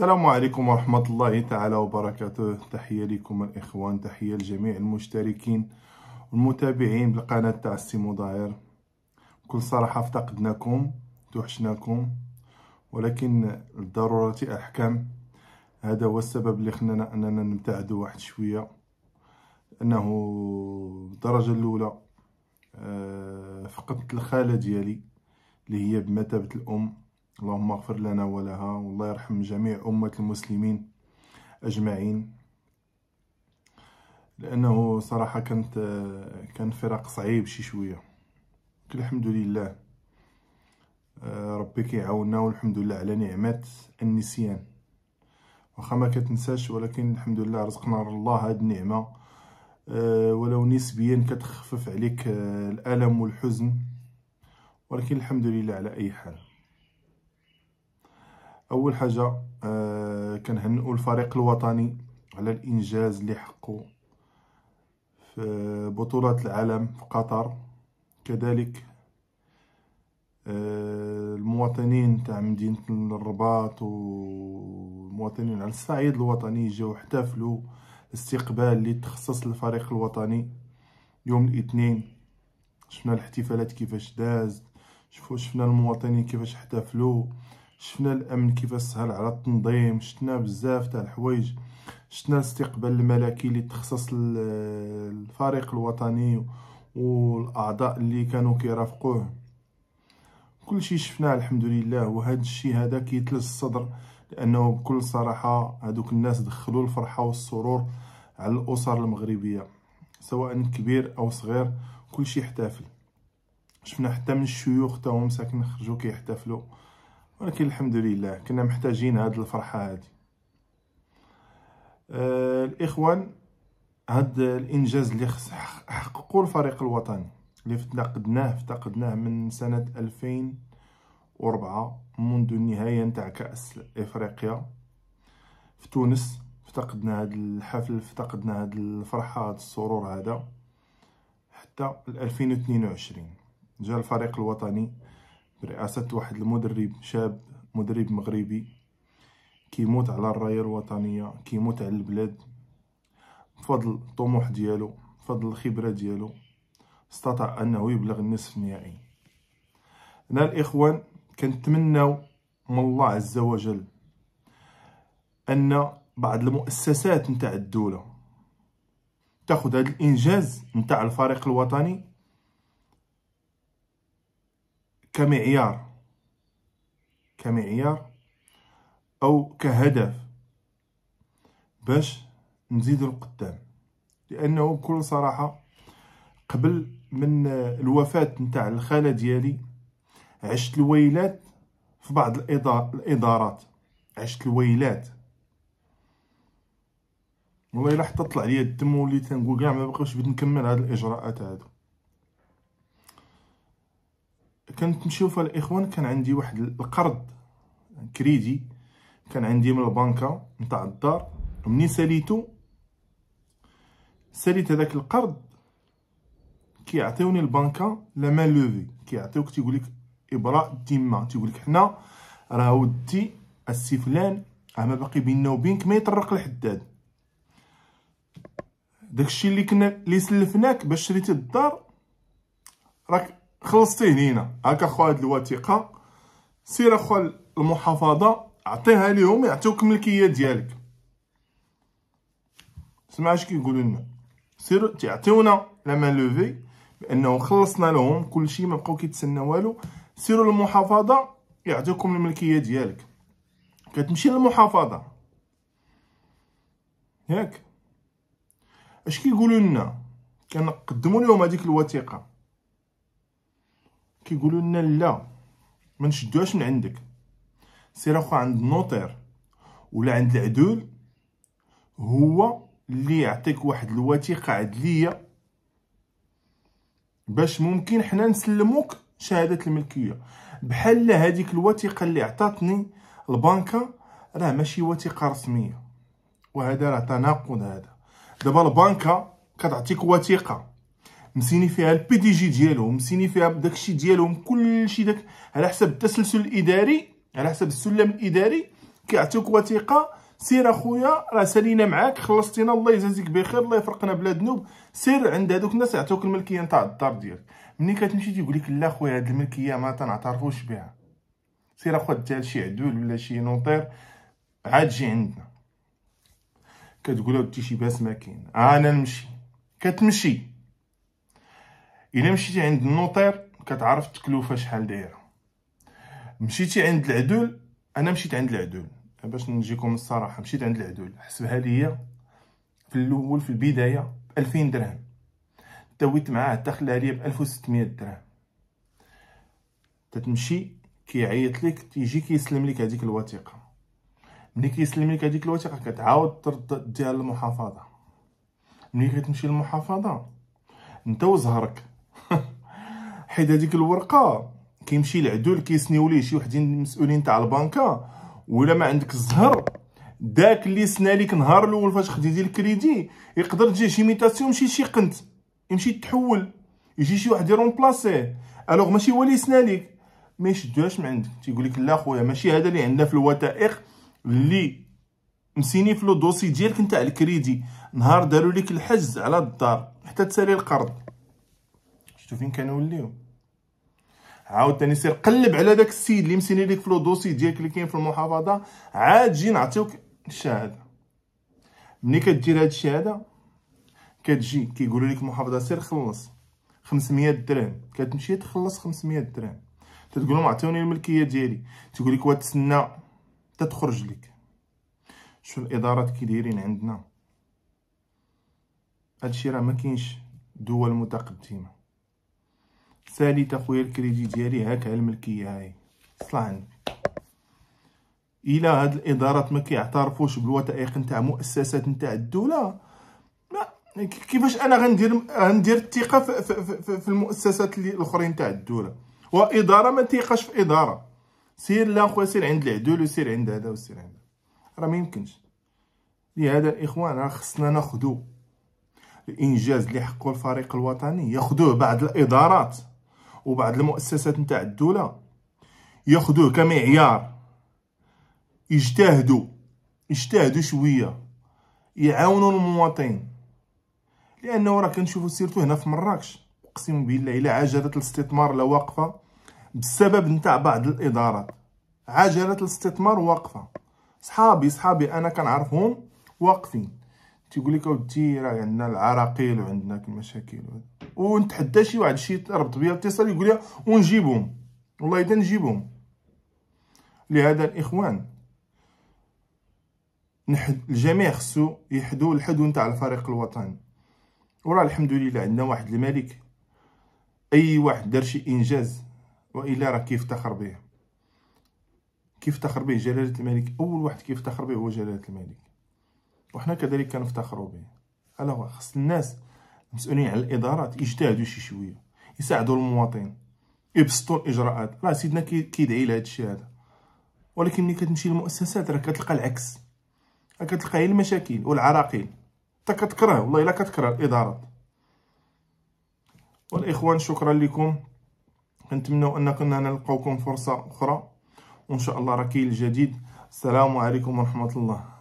السلام عليكم ورحمة الله تعالى وبركاته تحية لكم الإخوان تحية لجميع المشتركين والمتابعين بالقناة تاع السيمو مضاير بكل صراحة افتقدناكم توحشناكم ولكن الضرورة أحكام هذا هو السبب اللي خلانا أننا نبتعدوا واحد شوية أنه الدرجة الأولى آه، فقدت الخالة ديالي اللي هي بمثابة الأم اللهم اغفر لنا ولها والله يرحم جميع أمة المسلمين أجمعين لأنه صراحة كانت كان فراق صعيب شي شوية الحمد لله آه، ربي كيعاوننا والحمد لله على نعمة النسيان واخا ما كتنساش ولكن الحمد لله رزقنا الله هاد النعمة آه، ولو نسبيا كتخفف عليك آه، الألم والحزن ولكن الحمد لله على أي حال اول حاجه آه كنهنئوا الفريق الوطني على الانجاز اللي حقه في بطوله العالم في قطر كذلك آه المواطنين تاع مدينه الرباط والمواطنين على الصعيد الوطني جاو احتفلوا الاستقبال اللي تخصص للفريق الوطني يوم الاثنين شفنا الاحتفالات كيفاش داز شفنا المواطنين كيفاش احتفلوا شفنا الامن كيف سهل على التنظيم شفنا بزاف تاع الحوايج شفنا الاستقبال الملكي اللي تخصص الفريق الوطني والاعضاء اللي كانوا كيرافقوه كل شيء شفناه الحمد لله وهذا الشيء هذا كيتلج الصدر لانه بكل صراحه هذوك الناس دخلوا الفرحه والسرور على الاسر المغربيه سواء كبير او صغير كل شيء احتفل شفنا حتى من الشيوخ تاعهم هم ساكن خرجوا كيحتفلوا كي ولكن الحمد لله كنا محتاجين هاد الفرحة هادي آه الإخوان هاد الإنجاز اللي حققوا الفريق الوطني اللي افتقدناه افتقدناه من سنة 2004 منذ النهاية نتاع كأس إفريقيا في تونس افتقدنا هاد الحفل افتقدنا هاد الفرحة هاد السرور هذا حتى 2022 جا الفريق الوطني برئاسة واحد المدرب شاب مدرب مغربي كيموت على الراية الوطنية كيموت على البلاد بفضل الطموح ديالو بفضل الخبرة ديالو استطاع أنه يبلغ النصف النهائي هنا الإخوان كنتمناو من الله عز وجل أن بعض المؤسسات نتاع الدولة تاخد هذا الإنجاز نتاع الفريق الوطني كمعيار كمعيار أو كهدف باش نزيد القدام لأنه بكل صراحة قبل من الوفاة نتاع الخالة ديالي عشت الويلات في بعض الإدارات عشت الويلات والله الا حتى طلع ليا الدم وليت نقول كاع ما بقاش بغيت نكمل هاد الاجراءات هادو كنت نشوف الاخوان كان عندي واحد القرض كريدي كان عندي من البنكه نتاع الدار ومني ساليتو ساليت هذاك القرض كيعطيوني البنكه لا مان لوفي كيعطيوك تيقول لك ابراء الذمه تيقول لك حنا راه ودي السي فلان ما باقي بيننا وبينك ما يطرق الحداد داكشي اللي كنا اللي سلفناك باش شريتي الدار راك خلصتيه لينا هاكا خويا هاد الوثيقه سير اخويا المحافظه عطيها ليهم يعطيوك الملكيه ديالك سمع اش كيقولو لنا سير تعطيونا لما لوفي بانه خلصنا لهم كلشي ما بقاو كيتسنى والو سيروا للمحافظه يعطيوكم الملكيه ديالك كتمشي للمحافظه ياك اش كيقولو لنا كنقدمو لهم هذيك الوثيقه كيقولوا لنا لا ما نشدوهاش من عندك سير اخو عند النوطير ولا عند العدول هو اللي يعطيك واحد الوثيقه عدليه باش ممكن حنا نسلموك شهاده الملكيه بحال هذيك الوثيقه اللي عطاتني البنكه راه ماشي وثيقه رسميه وهذا راه تناقض هذا دابا البنكه كتعطيك وثيقه مسيني فيها البي دي جي ديالهم مسيني فيها داكشي ديالهم كلشي داك على حسب التسلسل الاداري على حسب السلم الاداري كيعطيوك وثيقه سير اخويا راه سالينا معاك خلصتينا الله يجازيك بخير الله يفرقنا بلا ذنوب سير عند هذوك الناس يعطيوك الملكيه نتاع الدار ديالك ملي كتمشي تيقول لك لا خويا هاد الملكيه ما تنعترفوش بها سير اخويا دير شي عدول ولا شي نوطير عاد جي عندنا كتقول له شي باس ما كاين انا نمشي كتمشي الا مشيتي عند النوطير كتعرف التكلفه شحال دايره مشيتي عند العدول انا مشيت عند العدول باش نجيكم الصراحه مشيت عند العدول حسبها ليا في الاول في البدايه ب 2000 درهم تويت معاه حتى خلاها ليا ب 1600 درهم تتمشي كيعيط لك تيجي كيسلم لك هذيك الوثيقه ملي كيسلم لك هذيك الوثيقه كتعاود ترد ديال المحافظه ملي كتمشي للمحافظه انت وزهرك حيت هذيك الورقه كيمشي العدول كيسنيو ليه شي وحدين المسؤولين تاع البنكه ولا ما عندك الزهر داك اللي سنا ليك نهار الاول فاش خديتي الكريدي يقدر تجي شي ميتاسيون يمشي شي قنت يمشي تحول يجي شي واحد بلاسي الوغ ماشي هو اللي سنا ليك ما يشدوهاش من عندك تيقول لك لا خويا ماشي هذا اللي عندنا في الوثائق اللي مسيني في لو دوسي ديالك نتاع الكريدي نهار داروا لك الحجز على الدار حتى تسالي القرض شفتوا فين كنوليو عاوتاني سير قلب على داك السيد اللي مسيني ليك في لو دوسي ديالك اللي كاين في المحافظه عاد جي نعطيوك الشهاده ملي كدير هاد الشهاده كتجي كيقولوا لك المحافظه سير خلص 500 درهم كتمشي تخلص 500 درهم تتقول لهم عطيوني الملكيه ديالي تقول لك وتسنى تتخرج لك شو الادارات كي دايرين عندنا هادشي راه ما كاينش دول متقدمه ساليت اخويا الكريدي ديالي هاك ها الملكيه هاي صلح عندي الا هاد الادارات ما كيعترفوش بالوثائق نتاع مؤسسات نتاع الدوله ما كيفاش انا غندير غندير الثقه في, في, في, في المؤسسات الاخرين نتاع الدوله واداره ما تيقاش في اداره سير لا خويا سير عند العدول وسير عند هذا وسير عند راه ما يمكنش لهذا الاخوان راه خصنا ناخذوا الانجاز اللي حقه الفريق الوطني ياخذوه بعض الادارات وبعض المؤسسات نتاع الدوله ياخذوه كمعيار يجتهدوا يجتهدوا شويه يعاونوا المواطن لانه راه كنشوفوا سيرتو هنا في مراكش اقسم بالله الا عجله الاستثمار لا واقفه بسبب نتاع بعض الادارات عجله الاستثمار واقفه صحابي صحابي انا كنعرفهم واقفين تيقول لك اودي راه عندنا العراقيل وعندنا المشاكل ونتحدى شي واحد شي ربط بيا اتصال يقول لي ونجيبهم والله اذا نجيبهم لهذا الاخوان نحد الجميع خصو يحدو الحدو نتاع الفريق الوطني وراه الحمد لله عندنا واحد الملك اي واحد دار شي انجاز والا راه كيفتخر به كيفتخر به جلاله الملك اول واحد كيفتخر به هو جلاله الملك وحنا كذلك كنفتخروا به الا خص الناس المسؤولين على الادارات يجتهدوا شي شويه يساعدوا المواطن يبسطوا الاجراءات راه سيدنا كيدعي لهذا الشيء هذا ولكن ملي كتمشي للمؤسسات راه كتلقى العكس راه كتلقى هي المشاكل والعراقيل حتى كتكره والله الا كتكره الادارات والاخوان شكرا لكم كنتمنوا ان كنا نلقاوكم فرصه اخرى وان شاء الله راه كاين الجديد السلام عليكم ورحمه الله